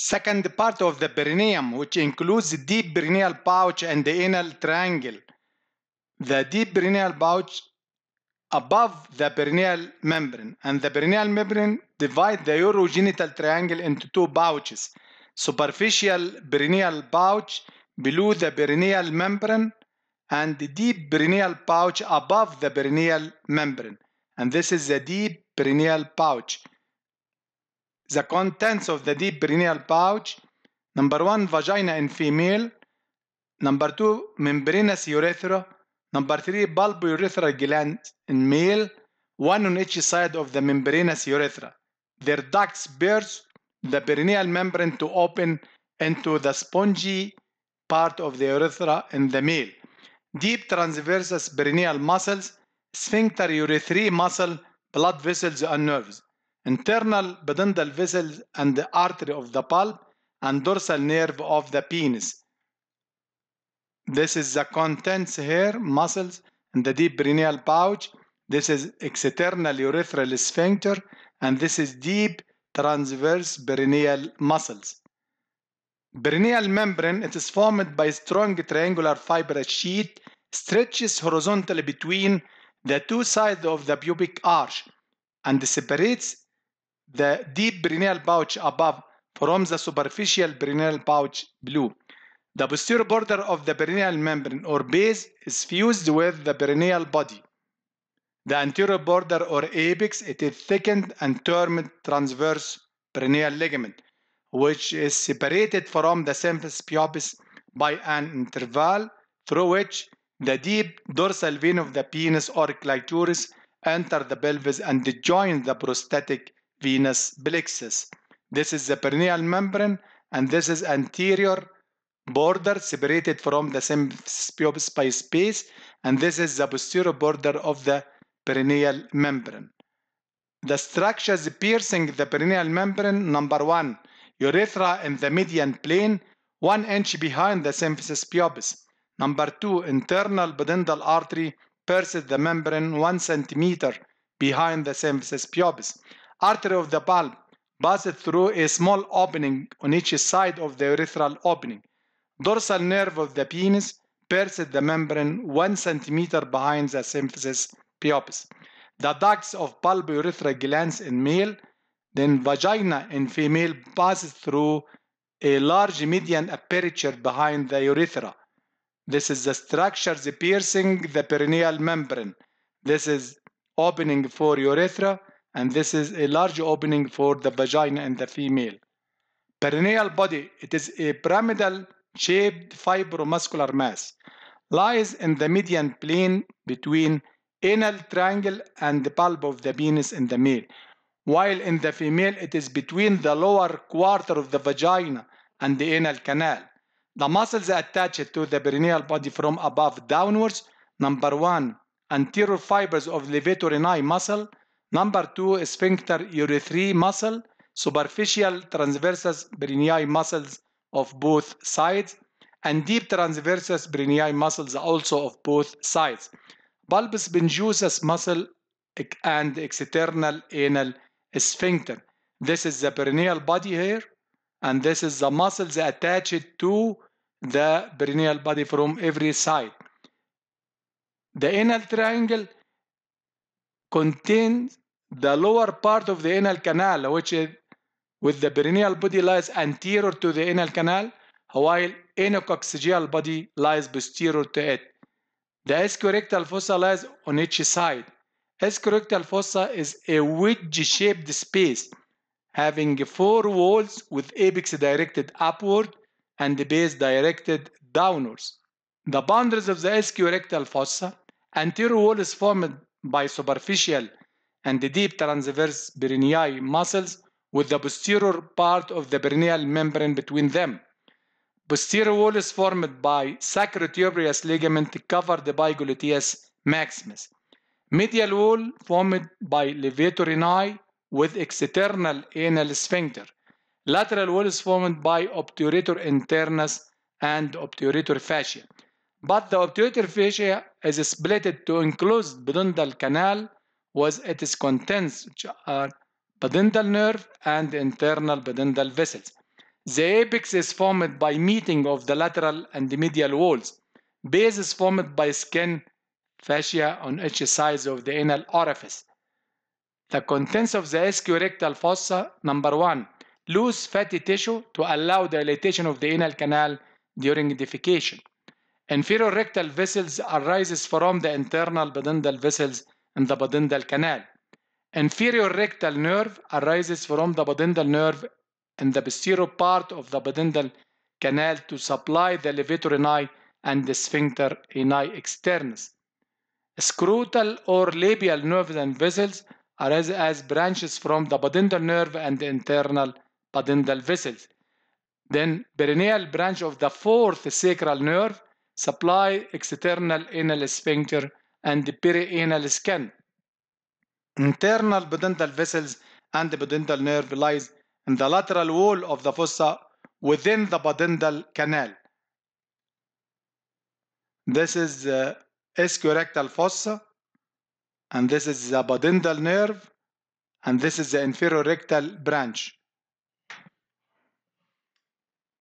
second part of the perineum, which includes the deep perineal pouch and the anal triangle. The deep perineal pouch above the perineal membrane, and the perineal membrane divide the urogenital triangle into two pouches, superficial perineal pouch below the perineal membrane, and the deep perineal pouch above the perineal membrane. And this is the deep perineal pouch the contents of the deep perineal pouch. Number one, vagina in female. Number two, membranous urethra. Number three, bulbourethral gland in male. One on each side of the membranous urethra. Their ducts burst the perineal membrane to open into the spongy part of the urethra in the male. Deep transversus perineal muscles, sphincter urethral muscle, blood vessels and nerves internal pudendal vessels and the artery of the pulp and dorsal nerve of the penis. This is the contents here, muscles, and the deep perineal pouch. This is external urethral sphincter, and this is deep transverse perineal muscles. Perineal membrane, it is formed by strong triangular fibrous sheet, stretches horizontally between the two sides of the pubic arch, and separates the deep perineal pouch above from the superficial perineal pouch blue. The posterior border of the perineal membrane or base is fused with the perineal body. The anterior border or apex, it is thickened and termed transverse perineal ligament, which is separated from the symphysis pubis by an interval through which the deep dorsal vein of the penis or clitoris enter the pelvis and join the prostatic venous plexus. This is the perineal membrane and this is anterior border separated from the symbiosis by space and this is the posterior border of the perineal membrane. The structures piercing the perineal membrane number one, urethra in the median plane, one inch behind the symphysis pubis. Number two, internal pudendal artery pierces the membrane one centimeter behind the symphysis pubis artery of the bulb passes through a small opening on each side of the urethral opening. Dorsal nerve of the penis pierces the membrane 1 centimeter behind the symphysis pubis. The ducts of bulbourethral glands in male, then vagina in female passes through a large median aperture behind the urethra. This is the structure piercing the perineal membrane. This is opening for urethra and this is a large opening for the vagina in the female. Perineal body, it is a pyramidal shaped fibromuscular mass, lies in the median plane between anal triangle and the bulb of the penis in the male, while in the female it is between the lower quarter of the vagina and the anal canal. The muscles attached to the perineal body from above downwards, number one, anterior fibers of levatorinae muscle, Number two, sphincter urethral muscle, superficial transversus brachii muscles of both sides, and deep transversus brachii muscles also of both sides. bulbus benjusus muscle and external anal sphincter. This is the perineal body here, and this is the muscles attached to the perineal body from every side. The anal triangle contains the lower part of the anal canal, which is with the perineal body lies anterior to the anal canal, while anococcygeal body lies posterior to it. The escorectal fossa lies on each side. Escorectal fossa is a wedge-shaped space having four walls with apex directed upward and the base directed downwards. The boundaries of the escorectal fossa anterior wall is formed by superficial and the deep transverse perinei muscles with the posterior part of the perineal membrane between them. Posterior wall is formed by sacrotuberous ligament covered by gluteus maximus. Medial wall formed by levator ani with external anal sphincter. Lateral wall is formed by obturator internus and obturator fascia. But the obturator fascia is split to enclose brundal canal with its contents which are peduntal nerve and internal peduntal vessels. The apex is formed by meeting of the lateral and the medial walls. Base is formed by skin fascia on each side of the anal orifice. The contents of the ischirectal fossa, number one, loose fatty tissue to allow the dilatation of the anal canal during defecation. Inferorectal vessels arises from the internal pudendal vessels in the pudendal canal. Inferior rectal nerve arises from the pudendal nerve in the posterior part of the pudendal canal to supply the levator ani and the sphincter ani externus. Scrotal or labial nerves and vessels arise as branches from the pudendal nerve and the internal pudendal vessels. Then perineal branch of the fourth sacral nerve supply external anal sphincter and the perianal skin. Internal pudendal vessels and the pudendal nerve lies in the lateral wall of the fossa within the pudendal canal. This is the ischiorrectal fossa, and this is the pudendal nerve, and this is the inferior rectal branch.